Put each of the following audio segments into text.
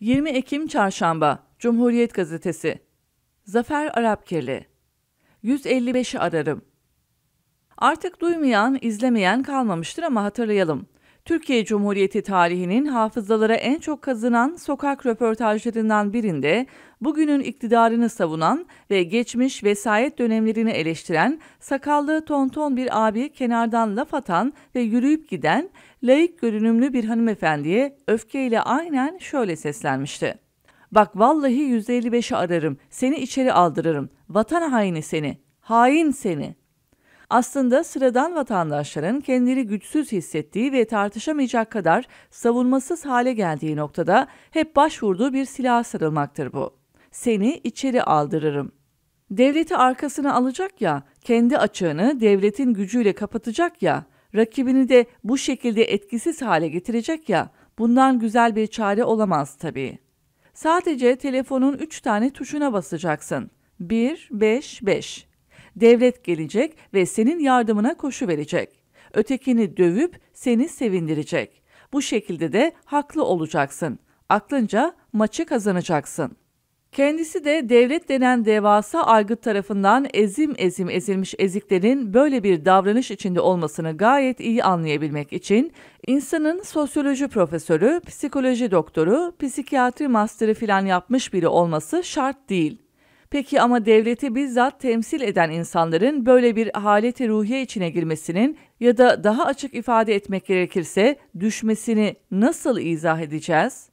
20 Ekim Çarşamba Cumhuriyet Gazetesi Zafer Arapkirli 155'i ararım. Artık duymayan, izlemeyen kalmamıştır ama hatırlayalım. Türkiye Cumhuriyeti tarihinin hafızalara en çok kazınan sokak röportajlarından birinde bugünün iktidarını savunan ve geçmiş vesayet dönemlerini eleştiren sakallı tonton bir abi kenardan laf atan ve yürüyüp giden laik görünümlü bir hanımefendiye öfkeyle aynen şöyle seslenmişti. Bak vallahi 155'i ararım, seni içeri aldırırım, vatan haini seni, hain seni.'' aslında sıradan vatandaşların kendileri güçsüz hissettiği ve tartışamayacak kadar savunmasız hale geldiği noktada hep başvurduğu bir silaha sarılmaktır bu. Seni içeri aldırırım. Devleti arkasına alacak ya, kendi açığını devletin gücüyle kapatacak ya, rakibini de bu şekilde etkisiz hale getirecek ya, bundan güzel bir çare olamaz tabii. Sadece telefonun 3 tane tuşuna basacaksın. 1, 5, 5 devlet gelecek ve senin yardımına koşu verecek. Ötekini dövüp seni sevindirecek. Bu şekilde de haklı olacaksın. Aklınca maçı kazanacaksın. Kendisi de devlet denen devasa aygıt tarafından ezim ezim ezilmiş eziklerin böyle bir davranış içinde olmasını gayet iyi anlayabilmek için insanın sosyoloji profesörü, psikoloji doktoru, psikiyatri masterı filan yapmış biri olması şart değil. Peki ama devleti bizzat temsil eden insanların böyle bir haleti ruhiye içine girmesinin ya da daha açık ifade etmek gerekirse düşmesini nasıl izah edeceğiz?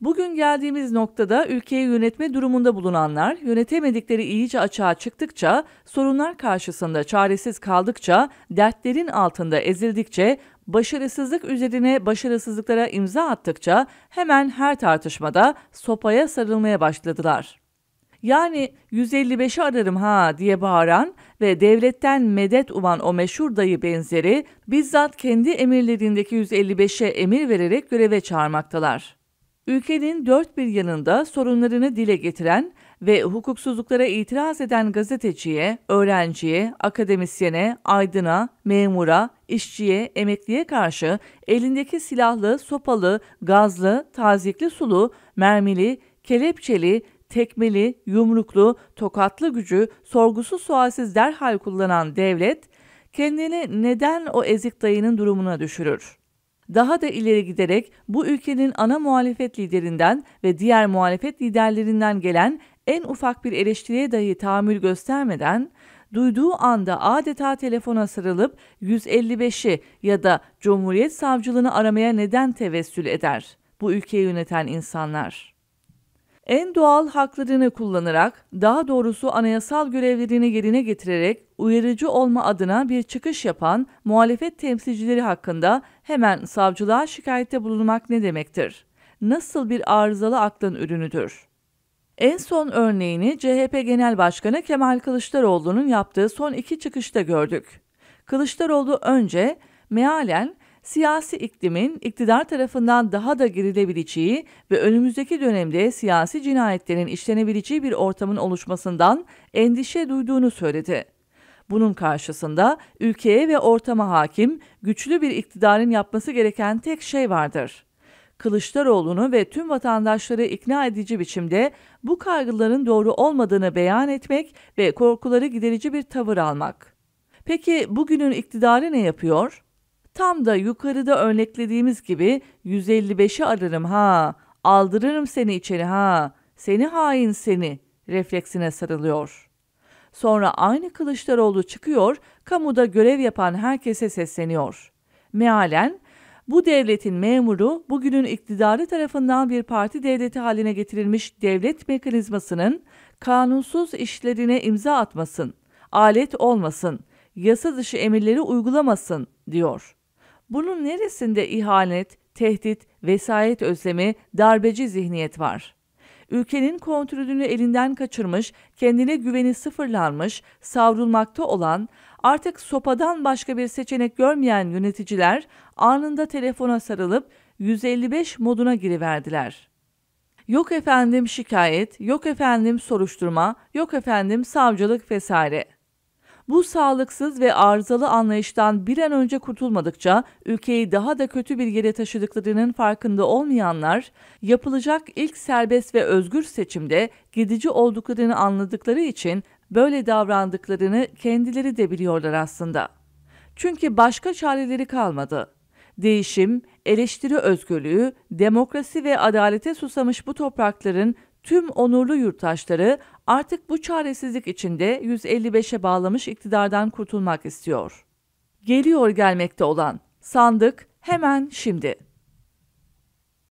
Bugün geldiğimiz noktada ülkeyi yönetme durumunda bulunanlar yönetemedikleri iyice açığa çıktıkça, sorunlar karşısında çaresiz kaldıkça, dertlerin altında ezildikçe, başarısızlık üzerine başarısızlıklara imza attıkça hemen her tartışmada sopaya sarılmaya başladılar. Yani 155'i ararım ha diye bağıran ve devletten medet uman o meşhur dayı benzeri bizzat kendi emirlerindeki 155'e emir vererek göreve çağırmaktalar. Ülkenin dört bir yanında sorunlarını dile getiren ve hukuksuzluklara itiraz eden gazeteciye, öğrenciye, akademisyene, aydına, memura, işçiye, emekliye karşı elindeki silahlı, sopalı, gazlı, tazikli sulu, mermili, kelepçeli, tekmeli, yumruklu, tokatlı gücü sorgusuz sualsiz derhal kullanan devlet, kendini neden o ezik dayının durumuna düşürür? Daha da ileri giderek bu ülkenin ana muhalefet liderinden ve diğer muhalefet liderlerinden gelen en ufak bir eleştiriye dahi tahammül göstermeden duyduğu anda adeta telefona sarılıp 155'i ya da Cumhuriyet Savcılığını aramaya neden tevessül eder bu ülkeyi yöneten insanlar? en doğal haklarını kullanarak, daha doğrusu anayasal görevlerini yerine getirerek uyarıcı olma adına bir çıkış yapan muhalefet temsilcileri hakkında hemen savcılığa şikayette bulunmak ne demektir? Nasıl bir arızalı aklın ürünüdür? En son örneğini CHP Genel Başkanı Kemal Kılıçdaroğlu'nun yaptığı son iki çıkışta gördük. Kılıçdaroğlu önce mealen siyasi iklimin iktidar tarafından daha da girilebileceği ve önümüzdeki dönemde siyasi cinayetlerin işlenebileceği bir ortamın oluşmasından endişe duyduğunu söyledi. Bunun karşısında ülkeye ve ortama hakim güçlü bir iktidarın yapması gereken tek şey vardır. Kılıçdaroğlu'nu ve tüm vatandaşları ikna edici biçimde bu kaygıların doğru olmadığını beyan etmek ve korkuları giderici bir tavır almak. Peki bugünün iktidarı ne yapıyor? Tam da yukarıda örneklediğimiz gibi 155'i ararım ha, aldırırım seni içeri ha, seni hain seni refleksine sarılıyor. Sonra aynı Kılıçdaroğlu çıkıyor, kamuda görev yapan herkese sesleniyor. Mealen, bu devletin memuru bugünün iktidarı tarafından bir parti devleti haline getirilmiş devlet mekanizmasının kanunsuz işlerine imza atmasın, alet olmasın, yasa dışı emirleri uygulamasın diyor. Bunun neresinde ihanet, tehdit, vesayet özlemi, darbeci zihniyet var? Ülkenin kontrolünü elinden kaçırmış, kendine güveni sıfırlanmış, savrulmakta olan, artık sopadan başka bir seçenek görmeyen yöneticiler anında telefona sarılıp 155 moduna giriverdiler. Yok efendim şikayet, yok efendim soruşturma, yok efendim savcılık vesaire. Bu sağlıksız ve arızalı anlayıştan bir an önce kurtulmadıkça ülkeyi daha da kötü bir yere taşıdıklarının farkında olmayanlar, yapılacak ilk serbest ve özgür seçimde gidici olduklarını anladıkları için böyle davrandıklarını kendileri de biliyorlar aslında. Çünkü başka çareleri kalmadı. Değişim, eleştiri özgürlüğü, demokrasi ve adalete susamış bu toprakların tüm onurlu yurttaşları artık bu çaresizlik içinde 155'e bağlamış iktidardan kurtulmak istiyor. Geliyor gelmekte olan sandık hemen şimdi.